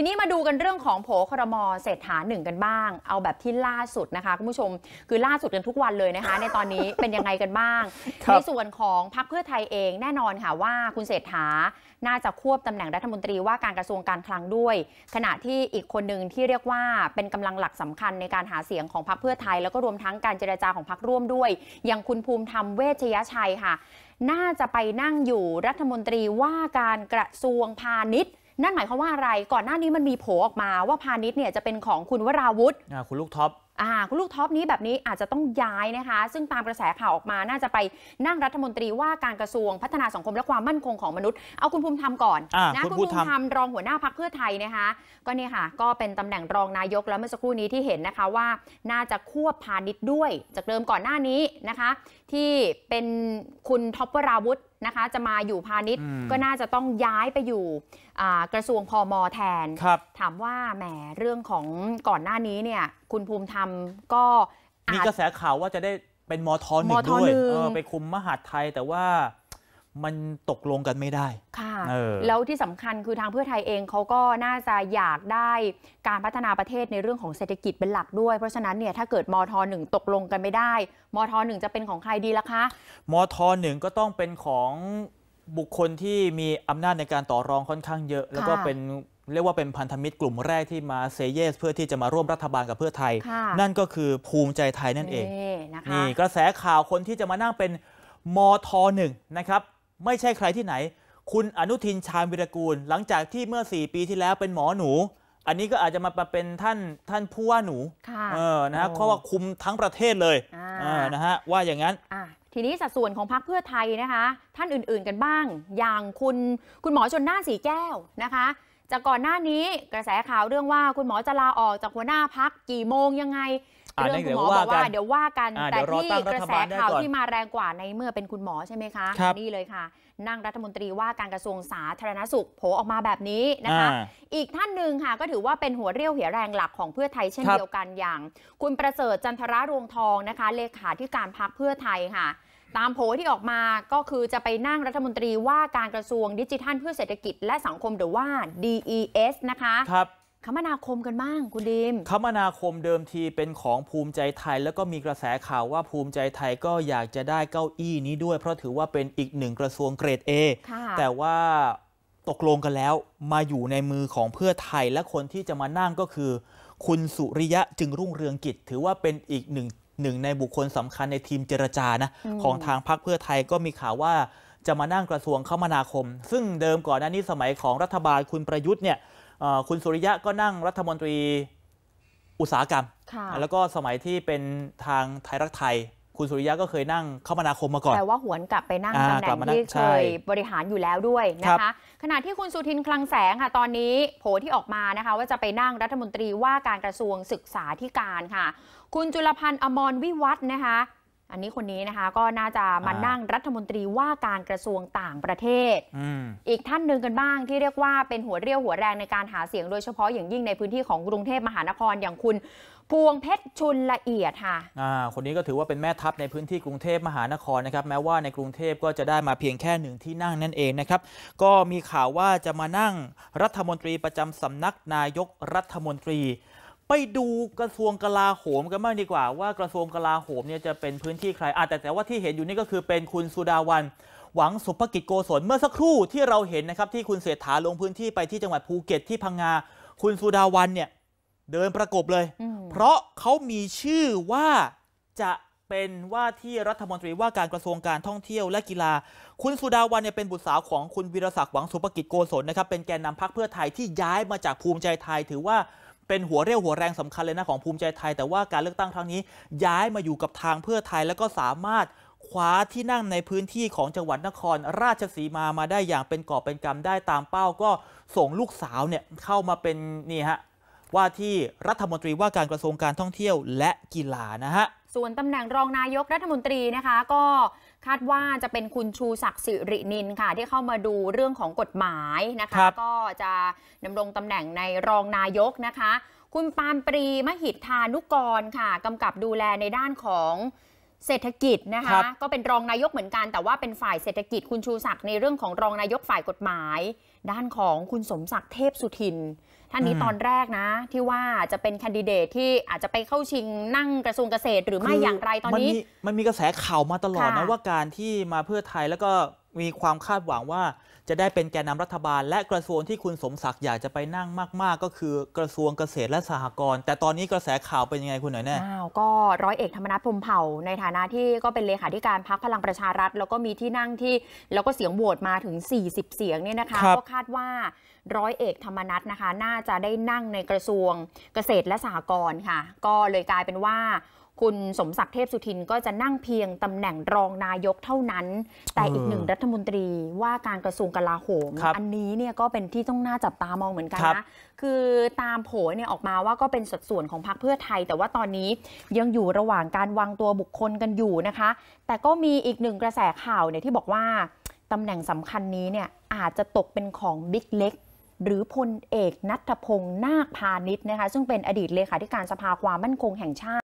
ทีนี้มาดูกันเรื่องของโผครมอเศรษฐาหนึ่งกันบ้างเอาแบบที่ล่าสุดนะคะ คุณผู้ชมคือล่าสุดกันทุกวันเลยนะคะ ในตอนนี้เป็นยังไงกันบ้างในส่วนของพรรคเพื่อไทยเองแน่นอนค่ะว่าคุณเศรษฐาน่าจะควบตำแหน่งรัฐมนตรีว่าการกระทรวงการคลังด้วย ขณะที่อีกคนหนึ่งที่เรียกว่าเป็นกำลังหลักสำคัญในการหาเสียงของพรรคเพื่อไทย แล้วก็รวมทั้งการเจรจาของพรรคร่วมด้วยอย่างคุณภูมิธรรมเวชยชัยค่ะ น่าจะไปนั่งอยู่รัฐมนตรีว่าการกระทรวงพาณิชย์นั่นหมายความว่าอะไร ก่อนหน้านี้มันมีโผล่ออกมาว่าพาณิชย์เนี่ยจะเป็นของคุณวราวุฒิคุณลูกท็อปอ่าคุณลูกท็อปนี้แบบนี้อาจจะต้องย้ายนะคะ ซึ่งตามกระแสข่าวออกมาน่าจะไปนั่งรัฐมนตรีว่าการกระทรวงพัฒนาสังคมและความมั่นคงของมนุษย์เอาคุณภูมิธรรมก่อนอนะคุณภูมิธรรมรองหัวหน้าพักเพื่อไทยนะคะ ก็เนี่ยค่ะก็เป็นตำแหน่งรองนายกแล้วเมื่อสักครู่นี้ที่เห็นนะคะว่าน่าจะควบพาณิชย์ด้วยจากเดิมก่อนหน้านี้นะคะ ที่เป็นคุณท็อปวราวุฒินะคะจะมาอยู่พาณิชย์ก็น่าจะต้องย้ายไปอยู่กระทรวงพอมอแทน ถามว่าแหมเรื่องของก่อนหน้านี้เนี่ย คุณภูมิธรรมก็ มีกระแสข่าวว่าจะได้เป็นมอทหนึ่งด้วยไปคุมมหาดไทยแต่ว่ามันตกลงกันไม่ได้ ค่ะแล้วที่สำคัญคือทางเพื่อไทยเองเขาก็น่าจะอยากได้การพัฒนาประเทศในเรื่องของเศรษฐกิจเป็นหลักด้วย เพราะฉะนั้นเนี่ยถ้าเกิดมทหนึ่งตกลงกันไม่ได้มทหนึ่งจะเป็นของใครดีล่ะคะ มทหนึ่งก็ต้องเป็นของบุคคลที่มีอำนาจในการต่อรองค่อนข้างเยอะ แล้วก็เป็นเรียกว่าเป็นพันธมิตรกลุ่มแรกที่มาเซเยส เพื่อที่จะมาร่วมรัฐบาลกับเพื่อไทย นั่นก็คือภูมิใจไทยนั่นเองนี่กระแสข่าวคนที่จะมานั่งเป็นมทหนึ่งนะครับไม่ใช่ใครที่ไหน คุณอนุทินชาญวิรกูล หลังจากที่เมื่อ 4 ปีที่แล้วเป็นหมอหนู อันนี้ก็อาจจะมาเป็นท่านท่านผู้ว่าหนูเออนะฮะเพราะว่าคุมทั้งประเทศเลยอนะฮะว่าอย่างนั้น ทีนี้สัดส่วนของพรรคเพื่อไทยนะคะ ท่านอื่นๆกันบ้าง อย่างคุณคุณหมอชนน่าสีแก้วนะคะจากก่อนหน้านี้กระแสข่าวเรื่องว่าคุณหมอจะลาออกจากหัวหน้าพักกี่โมงยังไงเรื่องคุณหมอบอกว่าเดี๋ยวว่ากันแต่ที่กระแสข่าวที่มาแรงกว่าในเมื่อเป็นคุณหมอใช่ไหมคะนี่เลยค่ะ นั่งรัฐมนตรีว่าการกระทรวงสาธารณสุขโผล่ออกมาแบบนี้นะคะ อีกท่านหนึ่งค่ะ ก็ถือว่าเป็นหัวเรี่ยวหัวแรงหลักของเพื่อไทยเช่นเดียวกันอย่าง คุณประเสริฐจันทระรวงทองนะคะเลขาธิการพรรคเพื่อไทยค่ะ ตามโผที่ออกมาก็คือจะไปนั่งรัฐมนตรีว่าการกระทรวงดิจิทัล เพื่อเศรษฐกิจและสังคมหรือว่า DES นะคะครับคมนาคมกันบ้างคุณดีมคมนาคมเดิมทีเป็นของภูมิใจไทย แล้วก็มีกระแสข่าวว่าภูมิใจไทยก็อยากจะได้เก้าอี้นี้ด้วย เพราะถือว่าเป็นอีกหนึ่งกระทรวงเกรด A แต่ว่าตกลงกันแล้วมาอยู่ในมือของเพื่อไทยและคนที่จะมานั่งก็คือ คุณสุริยะจึงรุ่งเรืองกิจ ถือว่าเป็นอีกหนึ่งหนึ่งในบุคคลสำคัญในทีมเจรจานะของทางพรรคเพื่อไทยก็มีข่าวว่าจะมานั่งกระทรวงคมนาคม ซึ่งเดิมก่อนหน้านี้สมัยของรัฐบาลคุณประยุทธ์เนี่ยคุณสุริยะก็นั่งรัฐมนตรีอุตสาหกรรม แล้วก็สมัยที่เป็นทางไทยรักไทย คุณสุริยะก็เคยนั่งขามนาคมมาก่อนแต่ว่าหวนกลับไปนั่งตำแหน่งที่เคยบริหารอยู่แล้วด้วยนะคะขณะที่คุณสุทินคลังแสงค่ะ ตอนนี้โผที่ออกมานะคะ ว่าจะไปนั่งรัฐมนตรีว่าการกระทรวงศึกษาธิการค่ะ คุณจุลพันธ์อมรวิวัฒนะคะอันนี้คนนี้นะคะก็น่าจะมานั่งรัฐมนตรีว่าการกระทรวงต่างประเทศออีกท่านหนึ่งกันบ้างที่เรียกว่าเป็นหัวเรี่ยวหัวแรงในการหาเสียง โดยเฉพาะอย่างยิ่งในพื้นที่ของกรุงเทพมหานครอย่างคุณพวงเพชรชุนละเอียดค่ะอ่าคนนี้ก็ถือว่าเป็นแม่ทัพในพื้นที่กรุงเทพมหานครนะครับ แม้ว่าในกรุงเทพก็จะได้มาเพียงแค่หนึ่งที่นั่งนั่นเองนะครับก็มีข่าวว่าจะมานั่งรัฐมนตรีประจำสำนักนายกรัฐมนตรีไปดูกระทรวงกลาโหมกันบ้างดีกว่า ว่ากระทรวงกลาโหมเนี่ยจะเป็นพื้นที่ใครอแต่แต่ว่าที่เห็นอยู่นี่ก็คือเป็นคุณสุดาวันหวังสุภกิจโกศล เมื่อสักครู่ที่เราเห็นนะครับ ที่คุณเศรษฐาลงพื้นที่ไปที่จังหวัดภูเก็ตที่พังงาคุณสุดาวันเนี่ยเดินประกบเลย เพราะเขามีชื่อว่าจะเป็นว่าที่รัฐมนตรีว่าการกระทรวงการท่องเที่ยวและกีฬา คุณสุดาวันเนี่ยเป็นบุตรสาวของคุณวีรศักดิ์หวังสุภกิจโกศลนะครับเป็นแกนนำพรรคเพื่อไทยที่ย้ายมาจากภูมิใจไทยถือว่าเป็นหัวเรี่ยวหัวแรงสำคัญเลยนะของภูมิใจไทยแต่ว่าการเลือกตั้งครั้งนี้ย้ายมาอยู่กับทางเพื่อไทยแล้วก็สามารถคว้าที่นั่งในพื้นที่ของจังหวัดนครราชสีมามาได้อย่างเป็นกอบเป็นกำได้ตามเป้าก็ส่งลูกสาวเนี่ยเข้ามาเป็นนี่ฮะว่าที่รัฐมนตรีว่าการกระทรวงการท่องเที่ยวและกีฬานะฮะส่วนตำแหน่งรองนายกรัฐมนตรีนะคะ ก็คาดว่าจะเป็นคุณชูศักดิ์สิรินินค่ะ ที่เข้ามาดูเรื่องของกฎหมายนะคะ ก็จะดำรงตำแหน่งในรองนายกนะคะ คุณปานปรีมหิตธานุกรค่ะกำกับดูแลในด้านของเศรษฐกิจนะคะก็เป็นรองนายกเหมือนกันแต่ว่าเป็นฝ่ายเศรษฐกิจคุณชูศักดิ์ในเรื่องของรองนายกฝ่ายกฎหมาย ด้านของคุณสมศักดิ์เทพสุทิน ท่านนี้ตอนแรกนะที่ว่าจะเป็นคนดิเดตที่อาจจะไปเข้าชิงนั่งกระทรวงเกษตรหรือไม่อย่างไรตอนนี้มันมีกระแสข่าวมาตลอดนะว่าการที่มาเพื่อไทยแล้วก็มีความคาดหวังว่าจะได้เป็นแกนนารัฐบาล และกระทรวงที่คุณสมศักดิ์อยากจะไปนั่งมากๆ ก็คือกระทรวงเกษตรและสหกรณ์แต่ตอนนี้กระแสข่าวเป็นยังไงคุณหน่อยแน่ก็ร้อยเอกธรรมนัฐพรมเผ่า ในฐานะที่ก็เป็นเลขาธิการพรรคพลังประชารัฐ แล้วก็มีที่นั่งที่ แล้วก็เสียงโหวตมาถึง 40 เสียงเนี่ยนะคะก็คาดว่าร้อยเอก ธรรมนัฐนะคะ น่าจะได้นั่งในกระทรวงเกษตรและสหกรณ์ค่ะ ก็เลยกลายเป็นว่าคุณสมศักดิ์เทพสุทินก็จะนั่งเพียงตำแหน่งรองนายกเท่านั้น แต่อีกหนึ่งรัฐมนตรีว่าการกระทรวงกลาโหมอันนี้เนี่ยก็เป็นที่ต้องน่าจับตามองเหมือนกันนะ คือตามโผล่เนี่ยออกมาว่าก็เป็นสัดส่วนของพรรคเพื่อไทย แต่ว่าตอนนี้ยังอยู่ระหว่างการวางตัวบุคคลกันอยู่นะคะ แต่ก็มีอีกหนึ่งกระแสข่าวเนี่ยที่บอกว่าตำแหน่งสำคัญนี้เนี่ยอาจจะตกเป็นของบิ๊กเล็ก หรือพลเอกนัทพงศ์นาคพาณิชย์นะคะซึ่งเป็นอดีตเลขาธิการสภาความมั่นคงแห่งชาติ